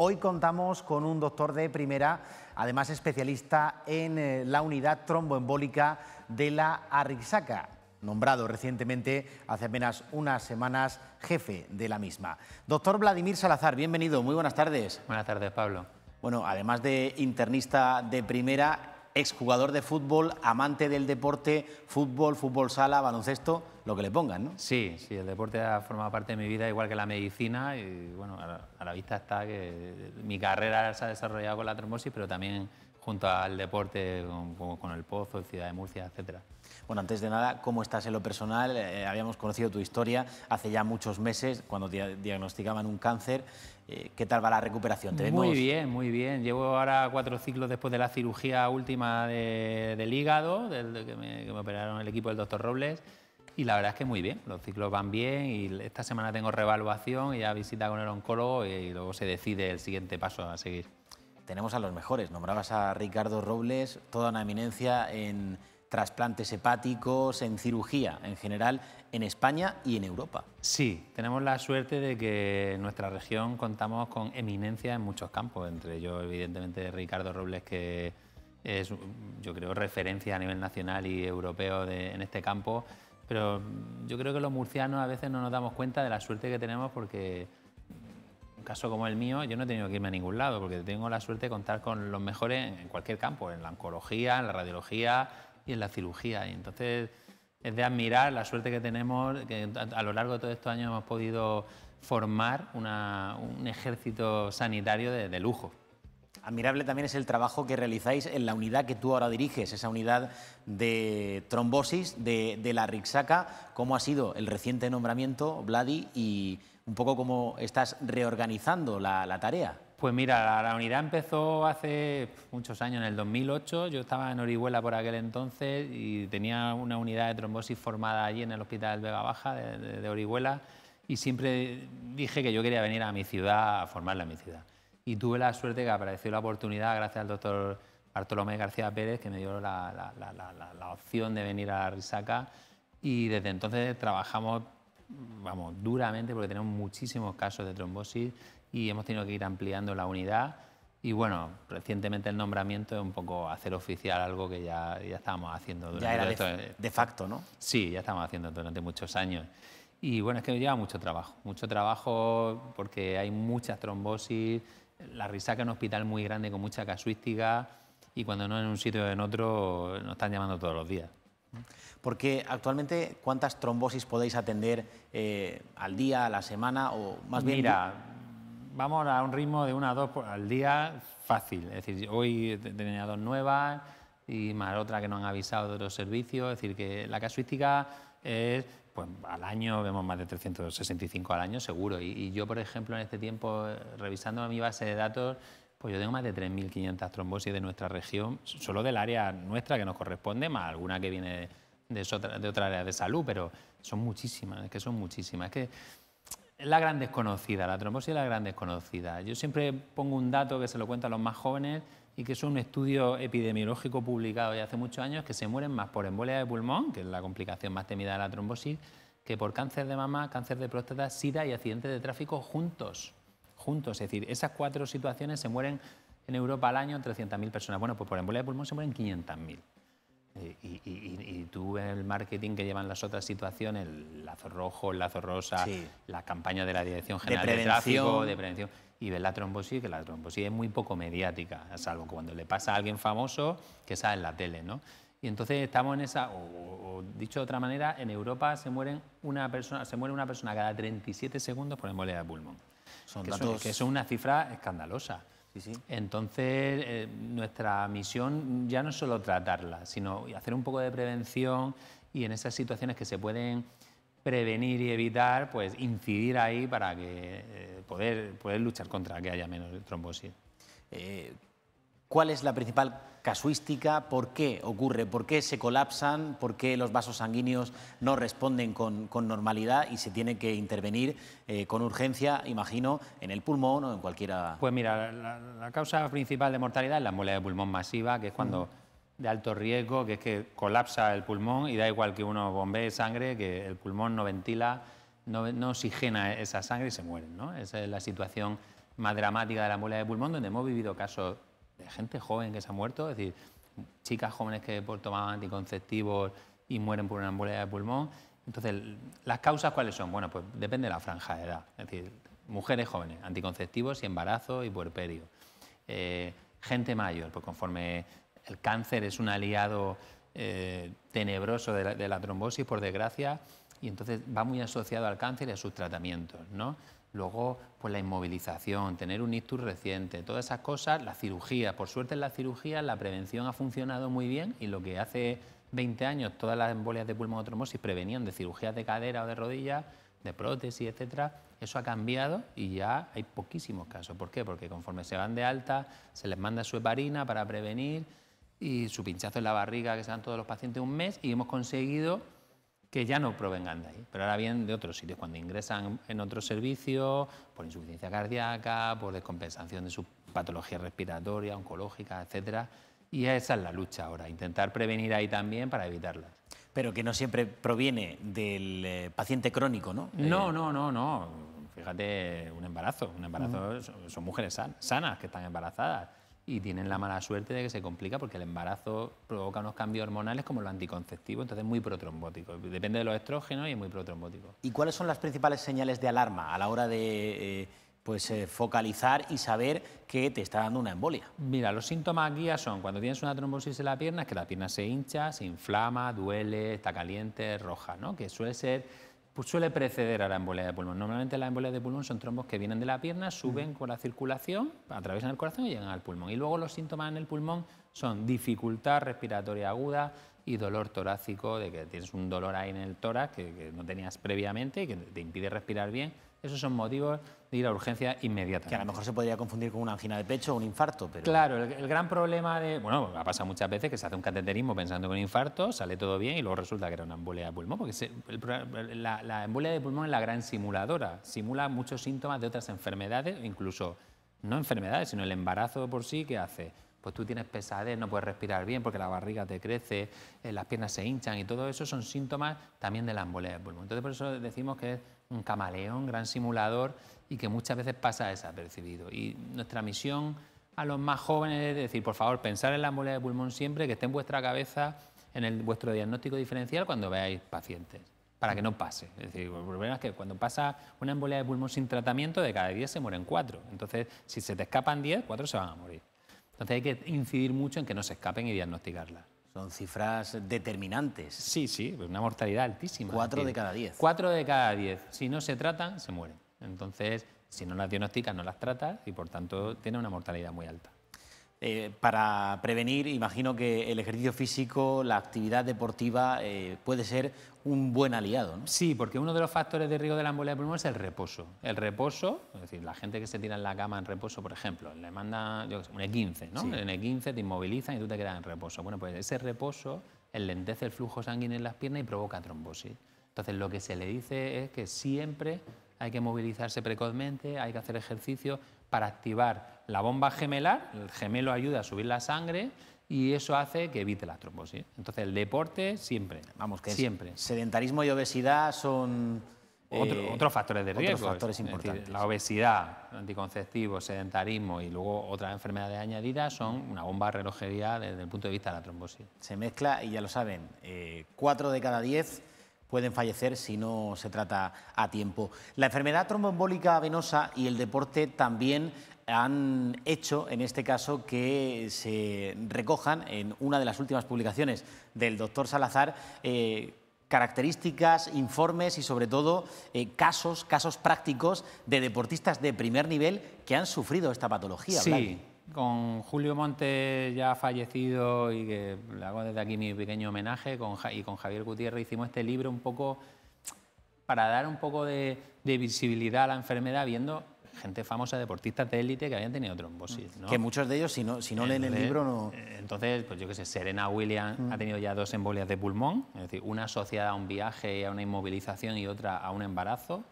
Hoy contamos con un doctor de primera, además especialista en eh, la unidad tromboembólica de la Arrixaca, nombrado recientemente, hace apenas unas semanas, jefe de la misma. Doctor Vladimir Salazar, bienvenido, muy buenas tardes. Buenas tardes, Pablo. Bueno, además de internista de primera, exjugador de fútbol, amante del deporte, fútbol, fútbol sala, baloncesto, lo que le pongan, ¿no? Sí, sí, el deporte ha formado parte de mi vida, igual que la medicina, y bueno, a la, vista está que mi carrera se ha desarrollado con la trombosis, pero también junto al deporte, con, con el pozo, Ciudad de Murcia, etcétera. Bueno, antes de nada, ¿cómo estás en lo personal? Eh, habíamos conocido tu historia hace ya muchos meses, cuando te diagnosticaban un cáncer. Eh, ¿Qué tal va la recuperación? muy bien, muy bien. Llevo ahora cuatro ciclos después de la cirugía última de, del hígado, que, me, que me operaron el equipo del doctor Robles. Y la verdad es que muy bien, los ciclos van bien y esta semana tengo reevaluación y ya visita con el oncólogo y luego se decide el siguiente paso a seguir. Tenemos a los mejores, nombrabas a Ricardo Robles, toda una eminencia en, trasplantes hepáticos, en cirugía en general, en España y en Europa. Sí, tenemos la suerte de que en nuestra región contamos con eminencia en muchos campos, entre ellos evidentemente Ricardo Robles, que es, yo creo, referencia a nivel nacional y europeo en este campo, pero yo creo que los murcianos a veces no nos damos cuenta de la suerte que tenemos porque un caso como el mío, yo no he tenido que irme a ningún lado, porque tengo la suerte de contar con los mejores en cualquier campo, en la oncología, en la radiología, y en la cirugía. Y entonces es de admirar la suerte que tenemos, que a lo largo de todos estos años hemos podido formar un ejército sanitario de, lujo. Admirable también es el trabajo que realizáis en la unidad que tú ahora diriges, esa unidad de trombosis de, la Rixaca. ¿Cómo ha sido el reciente nombramiento, Vladi, y un poco cómo estás reorganizando la tarea? Pues mira, la, unidad empezó hace muchos años, en el 2008. Yo estaba en Orihuela por aquel entonces y tenía una unidad de trombosis formada allí en el Hospital Vega Baja de, Orihuela y siempre dije que yo quería venir a mi ciudad a formarla en mi ciudad. Y tuve la suerte que apareció la oportunidad gracias al doctor Bartolomé García Pérez que me dio la, la opción de venir a Risaca y desde entonces trabajamos vamos, duramente porque tenemos muchísimos casos de trombosis y hemos tenido que ir ampliando la unidad. Y bueno, recientemente el nombramiento es un poco hacer oficial algo que ya, ya estábamos haciendo durante... Ya era eh, de, facto, ¿no? Sí, ya estábamos haciendo durante muchos años. Y bueno, es que lleva mucho trabajo, mucho trabajo porque hay muchas trombosis, la risaca es un hospital muy grande con mucha casuística y cuando no en un sitio o en otro nos están llamando todos los días. Porque actualmente, ¿cuántas trombosis podéis atender eh, al día, a la semana o más bien? Mira, vamos a un ritmo de una o dos al día fácil. Es decir, hoy tenía dos nuevas y más otra que nos han avisado de otros servicios. Es decir, que la casuística es, pues al año vemos más de 365 al año seguro. Y, yo, por ejemplo, en este tiempo, eh, revisando mi base de datos, pues yo tengo más de 3.500 trombosis de nuestra región, solo del área nuestra que nos corresponde, más alguna que viene de, otra, de otra área de salud, pero son muchísimas, es que son muchísimas. que la gran desconocida, la trombosis es la gran desconocida. Yo siempre pongo un dato que se lo cuento a los más jóvenes y que es un estudio epidemiológico publicado ya hace muchos años que se mueren más por embolia de pulmón, que es la complicación más temida de la trombosis, que por cáncer de mama, cáncer de próstata, sida y accidentes de tráfico juntos. Juntos, es decir, esas cuatro situaciones se mueren en Europa al año 300.000 personas. Bueno, pues por embolia de pulmón se mueren 500.000. Y, y, tú en el marketing que llevan las otras situaciones, el lazo rojo, el lazo rosa, la campaña de la Dirección General de, de prevención, y ves la trombosis, que la trombosis es muy poco mediática, salvo cuando le pasa a alguien famoso que sale en la tele, ¿no? Y entonces estamos en esa, o, dicho de otra manera, en Europa se, mueren una persona, se muere una persona cada 37 segundos por embolia de pulmón. Son que datos... Son, una cifra escandalosa. Entonces, eh, nuestra misión ya no es solo tratarla, sino hacer un poco de prevención y en esas situaciones que se pueden prevenir y evitar, pues incidir ahí para que eh, poder, poder luchar contra que haya menos trombosis. Eh, ¿Cuál es la principal casuística? ¿Por qué ocurre? ¿Por qué se colapsan? ¿Por qué los vasos sanguíneos no responden con, normalidad y se tiene que intervenir eh, con urgencia, imagino, en el pulmón o en cualquiera? Pues mira, la, la causa principal de mortalidad es la embolia de pulmón masiva, que es cuando... Mm. de alto riesgo, que es que colapsa el pulmón y da igual que uno bombee sangre, que el pulmón no ventila, no, oxigena esa sangre y se mueren. ¿no? Esa es la situación más dramática de la embolia de pulmón, donde hemos vivido casos gente joven que se ha muerto, es decir, chicas jóvenes que tomaban anticonceptivos y mueren por una embolia de pulmón. Entonces, ¿las causas cuáles son? Bueno, pues depende de la franja de edad. Es decir, mujeres jóvenes, anticonceptivos y embarazo y puerperio. Eh, gente mayor, pues conforme el cáncer es un aliado eh, tenebroso de la, de la, trombosis, por desgracia, y entonces va muy asociado al cáncer y a sus tratamientos, ¿no? Luego, pues la inmovilización, tener un ictus reciente, todas esas cosas, la cirugía. Por suerte en la cirugía la prevención ha funcionado muy bien y lo que hace 20 años todas las embolias de pulmón trombosis prevenían de cirugías de cadera o de rodilla, de prótesis, etcétera, eso ha cambiado y ya hay poquísimos casos. ¿Por qué? Porque conforme se van de alta, se les manda su heparina para prevenir y su pinchazo en la barriga que se dan todos los pacientes un mes y hemos conseguido que ya no provengan de ahí, pero ahora bien de otros sitios, cuando ingresan en otro servicio por insuficiencia cardíaca, por descompensación de su patología respiratoria, oncológica, etc. Y esa es la lucha ahora, intentar prevenir ahí también para evitarla. Pero que no siempre proviene del eh, paciente crónico, ¿no? No, no, no, no. Fíjate, un embarazo. Un embarazo mm. son, mujeres sanas que están embarazadas y tienen la mala suerte de que se complica porque el embarazo provoca unos cambios hormonales como lo anticonceptivo, entonces es muy protrombótico. Depende de los estrógenos y es muy protrombótico. ¿Y cuáles son las principales señales de alarma a la hora de eh, pues, eh, focalizar y saber que te está dando una embolia? Mira, los síntomas guías son cuando tienes una trombosis en la pierna, es que la pierna se hincha, se inflama, duele, está caliente, roja, ¿no? que suele ser pues suele preceder a la embolia de pulmón. Normalmente las embolias de pulmón son trombos que vienen de la pierna, suben mm. con la circulación, atraviesan el corazón y llegan al pulmón. Y luego los síntomas en el pulmón son dificultad respiratoria aguda y dolor torácico, de que tienes un dolor ahí en el tórax que no tenías previamente y que te impide respirar bien esos son motivos de ir a urgencia inmediata. Que a lo mejor se podría confundir con una angina de pecho o un infarto, pero... Claro, el, gran problema de... Bueno, ha pasado muchas veces que se hace un cateterismo pensando que un infarto, sale todo bien y luego resulta que era una embolia de pulmón, porque la, embolia de pulmón es la gran simuladora, simula muchos síntomas de otras enfermedades, incluso no enfermedades, sino el embarazo por sí que hace. Pues tú tienes pesadez, no puedes respirar bien porque la barriga te crece, eh, las piernas se hinchan y todo eso son síntomas también de la embolia de pulmón. Entonces por eso decimos que es un camaleón, gran simulador y que muchas veces pasa desapercibido. Y nuestra misión a los más jóvenes es decir, por favor, pensar en la embolia de pulmón siempre, que esté en vuestra cabeza, en el, vuestro diagnóstico diferencial cuando veáis pacientes, para que no pase. Es decir, el problema es que cuando pasa una embolia de pulmón sin tratamiento, de cada 10 se mueren 4. Entonces, si se te escapan 10, 4 se van a morir. Entonces hay que incidir mucho en que no se escapen y diagnosticarla. Son cifras determinantes. Sí, sí, una mortalidad altísima. Cuatro de cada diez. Cuatro de cada diez. Si no se tratan, se mueren. Entonces, si no las diagnosticas, no las tratas y por tanto tiene una mortalidad muy alta. Eh, para prevenir, imagino que el ejercicio físico, la actividad deportiva eh, puede ser un buen aliado. Sí, porque uno de los factores de riesgo de la embolia pulmón es el reposo. El reposo, es decir, la gente que se tira en la cama en reposo, por ejemplo, le manda yo sé, un E15, ¿no? un E15 te inmovilizan y tú te quedas en reposo. Bueno, pues ese reposo enlentece el flujo sanguíneo en las piernas y provoca trombosis. Entonces, lo que se le dice es que siempre hay que movilizarse precozmente, hay que hacer ejercicio para activar la bomba gemelar, el gemelo ayuda a subir la sangre y eso hace que evite la trombosis. Entonces, el deporte siempre. Vamos, que siempre. Sedentarismo y obesidad son. Eh, otros factores de riesgo. Otros factores importantes. la obesidad, anticonceptivo, sedentarismo y luego otras enfermedades añadidas son una bomba relojería desde el punto de vista de la trombosis. Se mezcla y ya lo saben, eh, cuatro de cada diez pueden fallecer si no se trata a tiempo. La enfermedad tromboembólica venosa y el deporte también han hecho, en este caso, que se recojan en una de las últimas publicaciones del doctor Salazar eh, características, informes y sobre todo eh, casos, casos prácticos de deportistas de primer nivel que han sufrido esta patología. Sí, con Julio Montes ya fallecido y que le hago desde aquí mi pequeño homenaje y con Javier Gutiérrez hicimos este libro un poco para dar un poco de visibilidad a la enfermedad viendo gente famosa, deportistas de élite que habían tenido trombosis. Que muchos de ellos, si no, si no leen el libro, no... Entonces, pues yo qué sé, Serena Williams ha mm. tenido ya dos embolias de pulmón, es decir, una asociada a un viaje, a una inmovilización y otra a un embarazo.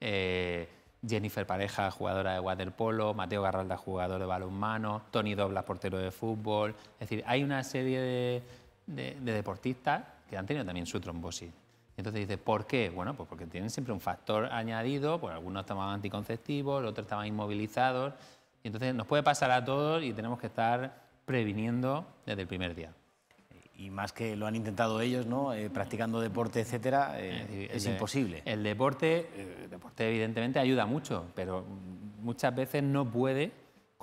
Eh, Jennifer Pareja, jugadora de waterpolo, Mateo Garralda, jugador de balonmano, Tony Doblas, portero de fútbol. Es decir, hay una serie de deportistas que han tenido también su trombosis. Entonces dices, ¿por qué? Bueno, pues porque tienen siempre un factor añadido, pues algunos estaban anticonceptivos, otros estaban inmovilizados. Y entonces nos puede pasar a todos y tenemos que estar previniendo desde el primer día. Y más que lo han intentado ellos, ¿no? Eh, practicando deporte, etcétera, eh, es, imposible. El deporte, eh, el deporte evidentemente ayuda mucho, pero muchas veces no puede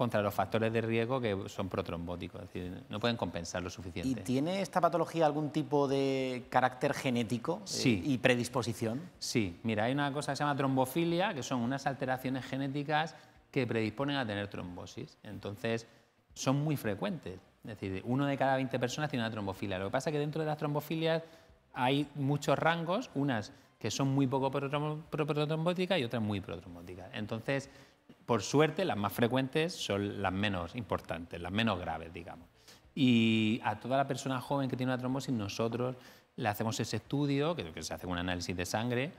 contra los factores de riesgo que son protrombóticos, es decir, no pueden compensar lo suficiente. ¿Y tiene esta patología algún tipo de carácter genético eh, sí. y predisposición? Sí, mira, hay una cosa que se llama trombofilia, que son unas alteraciones genéticas que predisponen a tener trombosis. Entonces, son muy frecuentes. Es decir, uno de cada 20 personas tiene una trombofilia. Lo que pasa es que dentro de las trombofilias hay muchos rangos, unas que son muy poco protrombóticas y otras muy protrombóticas. Entonces, por suerte, las más frecuentes son las menos importantes, las menos graves, digamos. Y a toda la persona joven que tiene una trombosis, nosotros le hacemos ese estudio, que se hace un análisis de sangre,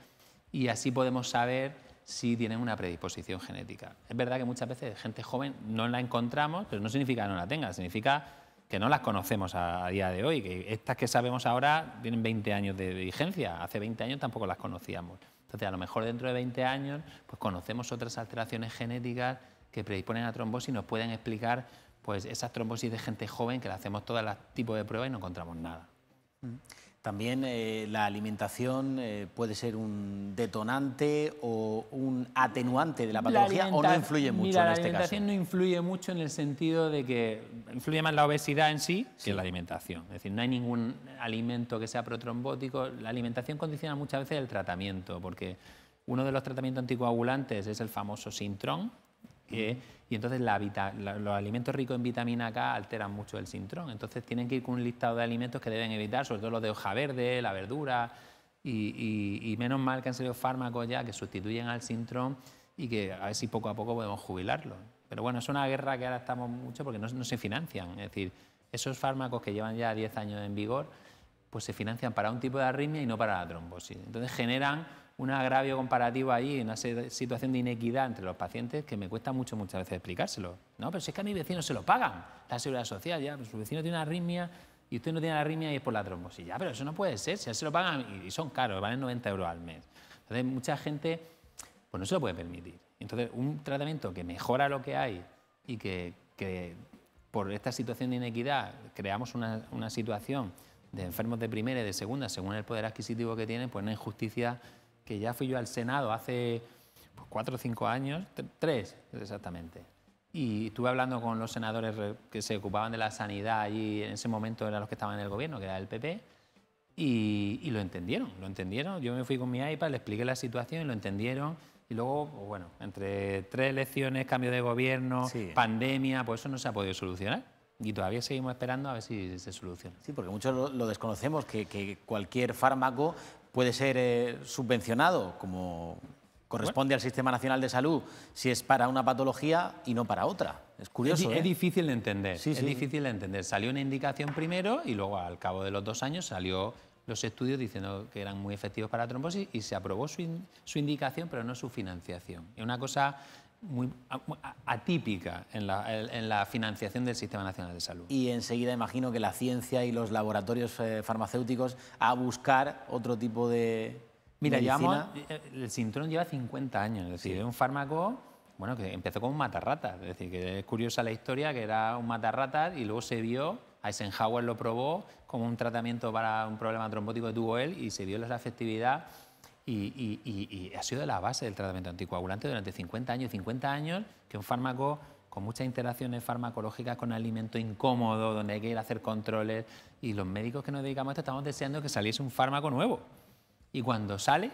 y así podemos saber si tienen una predisposición genética. Es verdad que muchas veces gente joven no la encontramos, pero no significa que no la tenga, significa que no las conocemos a, día de hoy, que estas que sabemos ahora tienen 20 años de vigencia, hace 20 años tampoco las conocíamos. Entonces, a lo mejor dentro de 20 años, pues conocemos otras alteraciones genéticas que predisponen a trombosis y nos pueden explicar pues, esas trombosis de gente joven que le hacemos todos los tipos de pruebas y no encontramos nada. Mm. También eh, la alimentación eh, puede ser un detonante o un atenuante de la patología o no influye mucho en este caso. La alimentación no influye mucho en el sentido de que influye más la obesidad en sí, que la alimentación. Es decir, no hay ningún alimento que sea protrombótico. La alimentación condiciona muchas veces el tratamiento, porque uno de los tratamientos anticoagulantes es el famoso Sintron, que y entonces los alimentos ricos en vitamina K alteran mucho el sintrón. Entonces tienen que ir con un listado de alimentos que deben evitar, sobre todo los de hoja verde, la verdura, y, menos mal que han salido fármacos ya que sustituyen al sintrón y que a ver si poco a poco podemos jubilarlo. Pero bueno, es una guerra que ahora estamos mucho porque no, no se financian. Es decir, esos fármacos que llevan ya 10 años en vigor, pues se financian para un tipo de arritmia y no para la trombosis. Entonces generan un agravio comparativo ahí, una situación de inequidad entre los pacientes que me cuesta mucho muchas veces explicárselo. No, pero si es que a mis vecinos se lo pagan, la seguridad social, ya, pues su vecino tiene una arritmia y usted no tiene la arritmia y es por la trombosis. Ya, pero eso no puede ser, si ya se lo pagan y son caros, valen 90 euros al mes. Entonces mucha gente pues no se lo puede permitir. Entonces un tratamiento que mejora lo que hay y que, por esta situación de inequidad creamos una, una situación de enfermos de primera y de segunda, según el poder adquisitivo que tienen, pues una injusticia que ya fui yo al Senado hace pues, cuatro o cinco años, tres exactamente. Y estuve hablando con los senadores que se ocupaban de la sanidad y en ese momento eran los que estaban en el gobierno, que era el PP, y, lo entendieron, lo entendieron. Yo me fui con mi iPad, le expliqué la situación y lo entendieron. Y luego, pues, bueno, entre tres elecciones, cambio de gobierno, pandemia, pues eso no se ha podido solucionar y todavía seguimos esperando a ver si se soluciona. Sí, porque muchos lo, desconocemos, que, cualquier fármaco puede ser eh, subvencionado, como corresponde al Sistema Nacional de Salud, si es para una patología y no para otra. Es curioso. Es, ¿eh? difícil de entender. es difícil de entender. Salió una indicación primero y luego al cabo de los dos años salió los estudios diciendo que eran muy efectivos para la trombosis y se aprobó su, indicación, pero no su financiación. Es una cosa muy atípica en la, en la, financiación del Sistema Nacional de Salud. Y enseguida imagino que la ciencia y los laboratorios eh, farmacéuticos a buscar otro tipo de... Mira, eh, el Sintrón lleva 50 años, es decir, es un fármaco bueno, que empezó como un matarratas, es decir, que es curiosa la historia, que era un matarratas y luego se vio, Eisenhower lo probó como un tratamiento para un problema trombótico que tuvo él y se vio la efectividad y, ha sido la base del tratamiento anticoagulante durante 50 años. 50 años que un fármaco con muchas interacciones farmacológicas, con alimento incómodo, donde hay que ir a hacer controles. Y los médicos que nos dedicamos a esto estamos deseando que saliese un fármaco nuevo. Y cuando sale,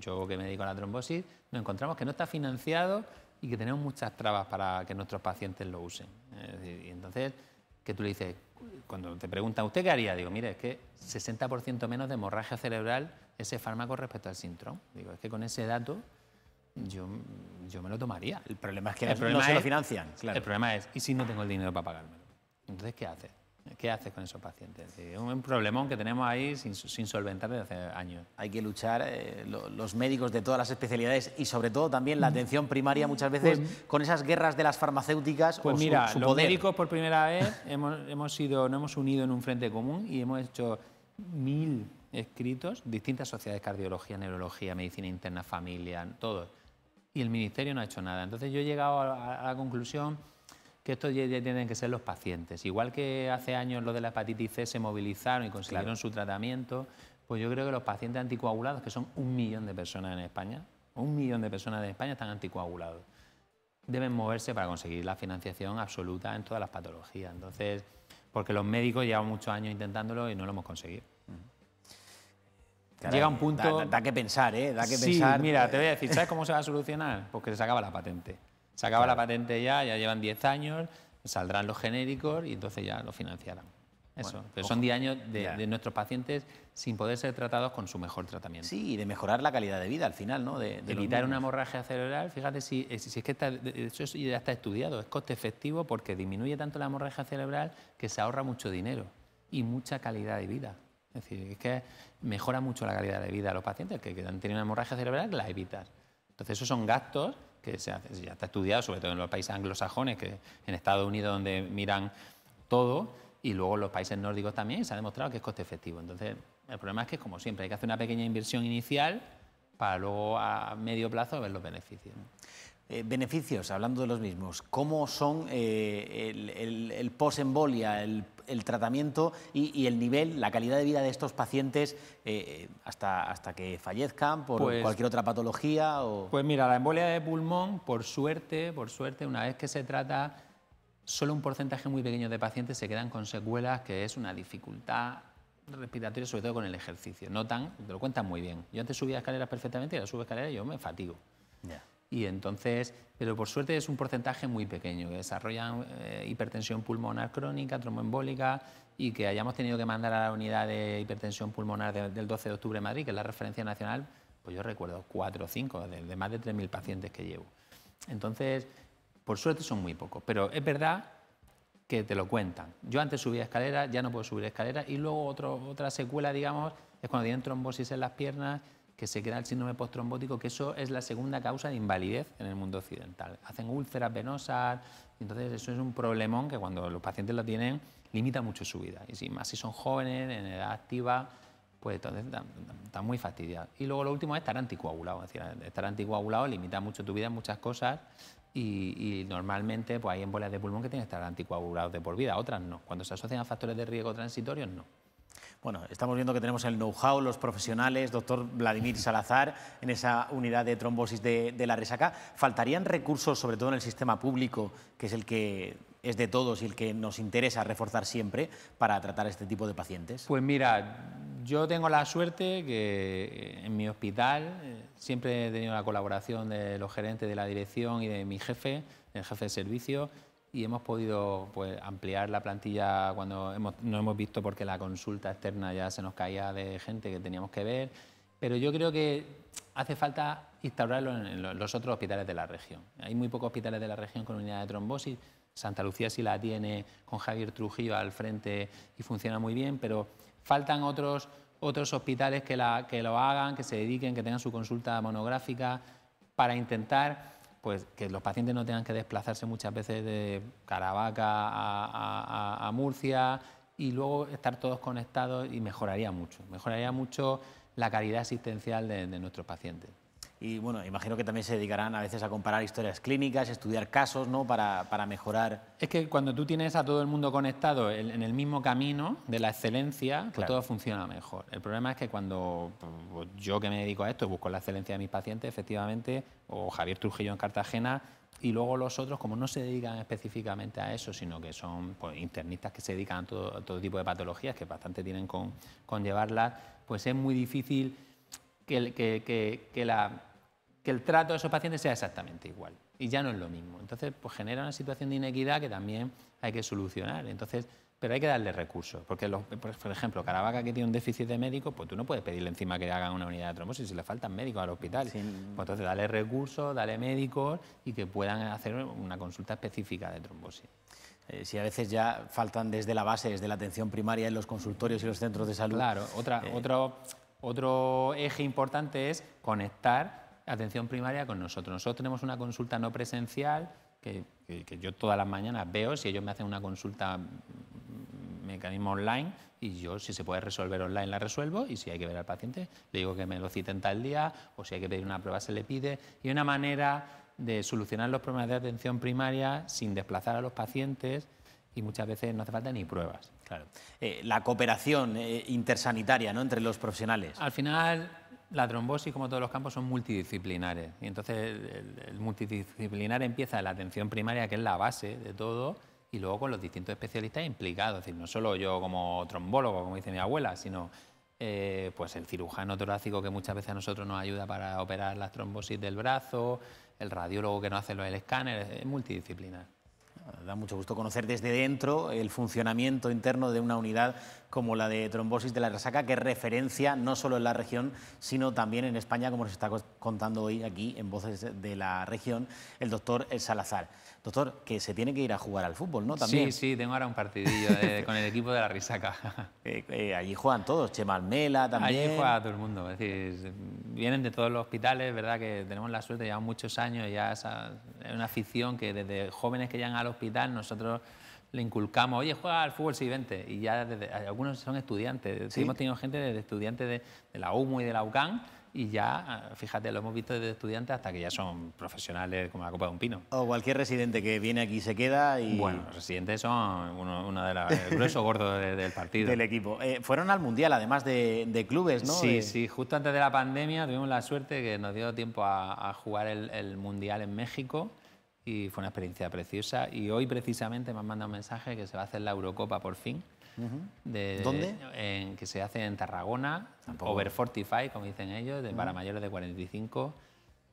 yo que me dedico a la trombosis, nos encontramos que no está financiado y que tenemos muchas trabas para que nuestros pacientes lo usen. y entonces, ¿qué tú le dices, cuando te preguntan, ¿usted qué haría? Digo, mire, es que 60% menos de hemorragia cerebral ese fármaco respecto al síndrome. Digo, es que con ese dato yo, yo me lo tomaría. El problema es que no se lo financian. El problema es, ¿y si no tengo el dinero para pagármelo? Entonces, ¿qué haces? ¿Qué haces con esos pacientes? Es un problemón que tenemos ahí sin, solventar desde hace años. Hay que luchar eh, los médicos de todas las especialidades y sobre todo también la mm. atención primaria muchas veces pues con esas guerras de las farmacéuticas. Pues mira, los médicos por primera vez hemos, hemos sido, nos hemos unido en un frente común y hemos hecho mil escritos distintas sociedades, cardiología, neurología, medicina interna, familia, todo. Y el ministerio no ha hecho nada. Entonces yo he llegado a, la conclusión que estos ya, tienen que ser los pacientes. Igual que hace años los de la hepatitis C se movilizaron y consiguieron su tratamiento, pues yo creo que los pacientes anticoagulados, que son un millón de personas en España, un millón de personas en España están anticoagulados, deben moverse para conseguir la financiación absoluta en todas las patologías. Entonces, porque los médicos llevan muchos años intentándolo y no lo hemos conseguido llega un punto... Da, que pensar, ¿eh? Da que mira, te voy a eh. decir, ¿sabes cómo se va a solucionar? Pues que se acaba la patente. Se acaba la patente ya, ya llevan 10 años, saldrán los genéricos y entonces ya lo financiarán. Eso, pero son 10 años de, nuestros pacientes sin poder ser tratados con su mejor tratamiento. Sí, y de mejorar la calidad de vida al final, ¿no? De, Evitar una hemorragia cerebral, fíjate, eh, si, es que está, eso ya está estudiado, es coste efectivo porque disminuye tanto la hemorragia cerebral que se ahorra mucho dinero y mucha calidad de vida. Es decir, es que mejora mucho la calidad de vida de los pacientes que, han tenido una hemorragia cerebral, la evitas. Entonces, esos son gastos que se hacen, ya está estudiado, sobre todo en los países anglosajones, que en Estados Unidos donde miran todo, y luego en los países nórdicos también, y se ha demostrado que es coste efectivo. Entonces, el problema es que, como siempre, hay que hacer una pequeña inversión inicial para luego a medio plazo ver los beneficios. Eh, beneficios, hablando de los mismos, ¿cómo son eh, el, el, el post-embolia, el, tratamiento y, el nivel, la calidad de vida de estos pacientes eh, hasta, hasta que fallezcan por pues cualquier otra patología? O... Pues mira, la embolia de pulmón, por suerte, por suerte, una vez que se trata, solo un porcentaje muy pequeño de pacientes se quedan con secuelas, que es una dificultad respiratoria, sobre todo con el ejercicio. No tan, te lo cuentan muy bien. Yo antes subía escaleras perfectamente y ahora subo escaleras y yo me fatigo y entonces, pero por suerte es un porcentaje muy pequeño, que desarrollan eh, hipertensión pulmonar crónica, tromboembólica y que hayamos tenido que mandar a la unidad de hipertensión pulmonar del 12 de octubre en Madrid, que es la referencia nacional, pues yo recuerdo cuatro o cinco, de, más de 3.000 pacientes que llevo. Entonces, por suerte son muy pocos, pero es verdad que te lo cuentan. Yo antes subía escaleras, ya no puedo subir escaleras, y luego otro, otra secuela, digamos, es cuando tienen trombosis en las piernas, que se queda el síndrome postrombótico, que eso es la segunda causa de invalidez en el mundo occidental. Hacen úlceras venosas, entonces eso es un problemón que cuando los pacientes lo tienen limita mucho su vida. Y si más si son jóvenes, en edad activa, pues entonces están muy fastidiados. Y luego lo último es estar anticoagulado, es decir, estar anticoagulado limita mucho tu vida en muchas cosas y, normalmente pues hay embolias de pulmón que tienen que estar anticoagulados de por vida, otras no. Cuando se asocian a factores de riesgo transitorios, no. Bueno, estamos viendo que tenemos el know-how, los profesionales, doctor Vladimir Salazar, en esa unidad de trombosis de, la resaca. ¿Faltarían recursos, sobre todo en el sistema público, que es el que es de todos y el que nos interesa reforzar siempre para tratar este tipo de pacientes? Pues mira, yo tengo la suerte que eh, en mi hospital eh, siempre he tenido la colaboración de los gerentes de la dirección y de mi jefe, el jefe de servicio, y hemos podido pues, ampliar la plantilla cuando hemos, no hemos visto porque la consulta externa ya se nos caía de gente que teníamos que ver, pero yo creo que hace falta instaurarlo en los otros hospitales de la región. Hay muy pocos hospitales de la región con unidad de trombosis. Santa Lucía sí la tiene con Javier Trujillo al frente y funciona muy bien, pero faltan otros, otros hospitales que, la, que lo hagan, que se dediquen, que tengan su consulta monográfica para intentar pues que los pacientes no tengan que desplazarse muchas veces de Caravaca a, Murcia y luego estar todos conectados y mejoraría mucho, mejoraría mucho la calidad asistencial de, de nuestros pacientes. Y bueno, imagino que también se dedicarán a veces a comparar historias clínicas, estudiar casos, ¿no? Para, mejorar. Es que cuando tú tienes a todo el mundo conectado en, el mismo camino de la excelencia, pues todo funciona mejor. El problema es que cuando pues, yo que me dedico a esto, busco la excelencia de mis pacientes, efectivamente, o Javier Trujillo en Cartagena, y luego los otros, como no se dedican específicamente a eso, sino que son pues, internistas que se dedican a todo, todo, tipo de patologías, que bastante tienen con, con llevarlas, pues es muy difícil que, que, que la que el trato de esos pacientes sea exactamente igual. Y ya no es lo mismo. Entonces, pues genera una situación de inequidad que también hay que solucionar. Entonces, pero hay que darle recursos. Porque, los, por ejemplo, Caravaca que tiene un déficit de médicos, pues tú no puedes pedirle encima que hagan una unidad de trombosis si le faltan médicos al hospital. Pues, entonces, dale recursos, dale médicos y que puedan hacer una consulta específica de trombosis eh, si a veces ya faltan desde la base, desde la atención primaria en los consultorios y los centros de salud. Claro, eh, otro, otro eje importante es conectar atención primaria con nosotros. Nosotros tenemos una consulta no presencial que, yo todas las mañanas veo si ellos me hacen una consulta mm, mm, mecanismo online y yo si se puede resolver online la resuelvo y si hay que ver al paciente le digo que me lo citen tal día o si hay que pedir una prueba se le pide y una manera de solucionar los problemas de atención primaria sin desplazar a los pacientes y muchas veces no hace falta ni pruebas. Claro. Eh, la cooperación eh, intersanitaria ¿no? entre los profesionales. Al final la trombosis, como todos los campos, son multidisciplinares. Y entonces el, multidisciplinar empieza en la atención primaria, que es la base de todo, y luego con los distintos especialistas implicados. Es decir, no solo yo como trombólogo, como dice mi abuela, sino eh, pues el cirujano torácico que muchas veces a nosotros nos ayuda para operar las trombosis del brazo, el radiólogo que nos hace los escáneres, es multidisciplinar. Da mucho gusto conocer desde dentro el funcionamiento interno de una unidad como la de trombosis de la risaca que referencia no solo en la región, sino también en España, como nos está contando hoy aquí en Voces de la Región el doctor Salazar. Doctor, que se tiene que ir a jugar al fútbol, ¿no? ¿También? Sí, sí, tengo ahora un partidillo con el equipo de la risaca eh, eh, allí juegan todos, Chemalmela, también. Allí juega todo el mundo, vienen de todos los hospitales, ¿verdad? Que tenemos la suerte, ya muchos años, ya es una afición que desde jóvenes que llegan al hospital nosotros le inculcamos, oye, juega al fútbol, si vente. Y ya desde, algunos son estudiantes. Hemos tenido gente desde estudiantes de, la UMU y de la UCAN y ya, ah, fíjate, lo hemos visto desde estudiantes hasta que ya son profesionales como la copa de un pino. O cualquier residente que viene aquí se queda y... Bueno, los residentes son uno, de los gruesos gordos del partido. Del equipo. Eh, fueron al Mundial, además de, clubes, ¿no? Sí, eh. sí, justo antes de la pandemia tuvimos la suerte que nos dio tiempo a, jugar el, el Mundial en México y fue una experiencia preciosa. Y hoy precisamente me han mandado un mensaje que se va a hacer la Eurocopa por fin. de, ¿Dónde? que se hace en Tarragona, over 45, como dicen ellos, de, para mayores de 45.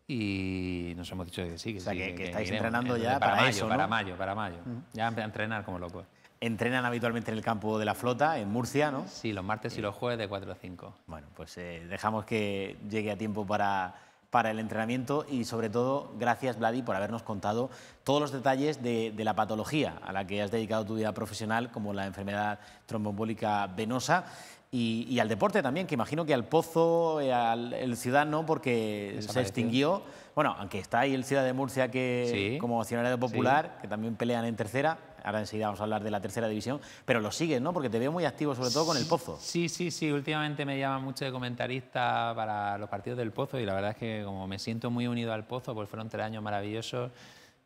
Y nos hemos dicho que sí, que o sea, que, estáis entrenando ya para, mayo, para mayo, para mayo. Ya a entrenar como locos. Entrenan habitualmente en el campo de la flota, en Murcia, ¿no? Sí, los martes y eh. los jueves de 4 a 5. Bueno, pues eh, dejamos que llegue a tiempo para para el entrenamiento y sobre todo gracias Vladi por habernos contado todos los detalles de, la patología a la que has dedicado tu vida profesional como la enfermedad trombombólica venosa y, al deporte también, que imagino que al pozo, eh, al el ciudadano, porque se extinguió. Bueno, aunque está ahí el Ciudad de Murcia que como accionario popular, que también pelean en tercera ahora enseguida vamos a hablar de la tercera división, pero lo sigues, ¿no? Porque te veo muy activo, sobre todo con el Pozo. Sí, sí, sí, últimamente me llaman mucho de comentarista para los partidos del Pozo y la verdad es que como me siento muy unido al Pozo, pues fueron tres años maravillosos,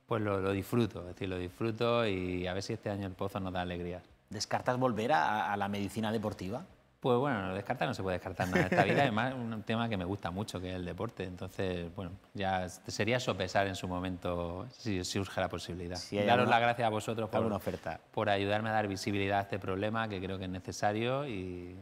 pues lo, disfruto, es decir, lo disfruto y a ver si este año el Pozo nos da alegría. ¿Descartas volver a, a la medicina deportiva? Pues bueno, no descartar no se puede descartar nada en esta vida. Además, un tema que me gusta mucho, que es el deporte. Entonces, bueno, ya sería sopesar en su momento si, surge la posibilidad. y Daros las gracias a vosotros por, oferta. por ayudarme a dar visibilidad a este problema que creo que es necesario y,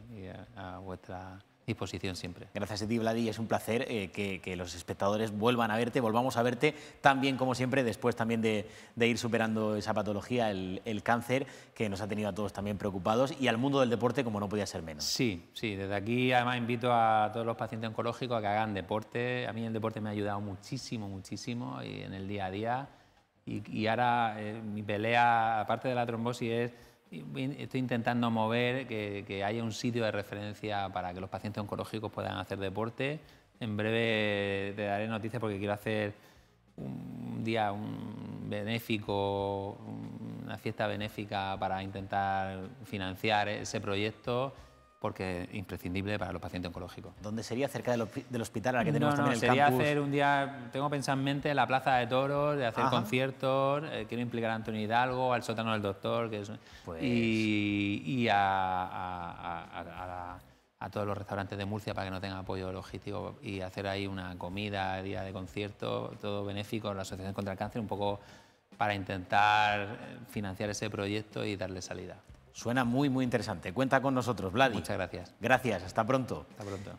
a vuestra disposición siempre. Gracias a ti, Vladi. Es un placer eh, que, los espectadores vuelvan a verte, volvamos a verte también, como siempre, después también de, ir superando esa patología, el, cáncer, que nos ha tenido a todos también preocupados y al mundo del deporte, como no podía ser menos. Sí, sí. Desde aquí, además, invito a todos los pacientes oncológicos a que hagan deporte. A mí el deporte me ha ayudado muchísimo, muchísimo en el día a día. Y, ahora eh, mi pelea, aparte de la trombosis, es Estoy intentando mover que, haya un sitio de referencia para que los pacientes oncológicos puedan hacer deporte. En breve te daré noticias porque quiero hacer un día benéfico, una fiesta benéfica para intentar financiar ese proyecto porque es imprescindible para los pacientes oncológicos. ¿Dónde sería? ¿Cerca del, hospital? la que tenemos no, no, sería hacer un día, tengo pensado en la Plaza de Toros, de hacer conciertos, eh, quiero implicar a Antonio Hidalgo, al sótano del doctor, que es, pues y, a, a, todos los restaurantes de Murcia para que no tengan apoyo logístico y hacer ahí una comida, día de concierto, todo benéfico, la Asociación contra el Cáncer, un poco para intentar eh, financiar ese proyecto y darle salida. Suena muy, muy interesante. Cuenta con nosotros, Vladi. Muchas gracias. Gracias, hasta pronto. Hasta pronto.